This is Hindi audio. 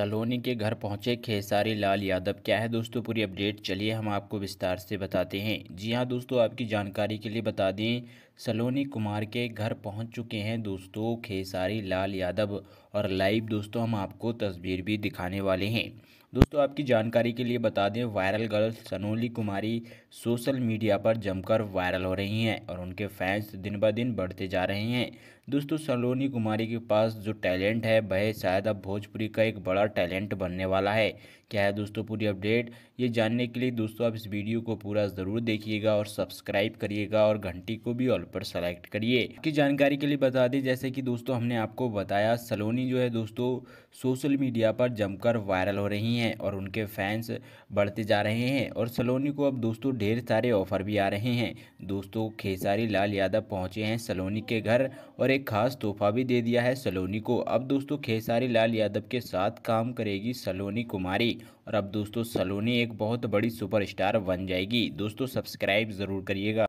सलोनी के घर पहुंचे खेसारी लाल यादव क्या है दोस्तों पूरी अपडेट चलिए हम आपको विस्तार से बताते हैं जी हाँ दोस्तों आपकी जानकारी के लिए बता दें सलोनी कुमार के घर पहुंच चुके हैं दोस्तों खेसारी लाल यादव और लाइव दोस्तों हम आपको तस्वीर भी दिखाने वाले हैं दोस्तों आपकी जानकारी के लिए बता दें viral girl Sanoli Kumari social media पर जमकर वायरल हो रही हैं और उनके फैंस दिन ब दिन बढ़ते जा रहे हैं दोस्तों सलोनी कुमारी के पास जो टैलेंट है वह शायद अब भोजपुरी का एक बड़ा टैलेंट बनने वाला है क्या है दोस्तों पूरी अपडेट ये जानने के लिए दोस्तों आप इस वीडियो को पूरा ज़रूर देखिएगा और सब्सक्राइब करिएगा और घंटी को भी ऑल पर सेलेक्ट करिए आपकी जानकारी के लिए बता दें जैसे कि दोस्तों हमने आपको बताया सलोनी जो है दोस्तों सोशल मीडिया पर जमकर वायरल हो रही हैं हैं और उनके फैंस बढ़ते जा रहे हैं और सलोनी को अब दोस्तों ढेर सारे ऑफर भी आ रहे हैं दोस्तों खेसारी लाल यादव पहुंचे हैं सलोनी के घर और एक खास तोहफा भी दे दिया है सलोनी को अब दोस्तों खेसारी लाल यादव के साथ काम करेगी सलोनी कुमारी और अब दोस्तों सलोनी एक बहुत बड़ी सुपर बन जाएगी दोस्तों सब्सक्राइब ज़रूर करिएगा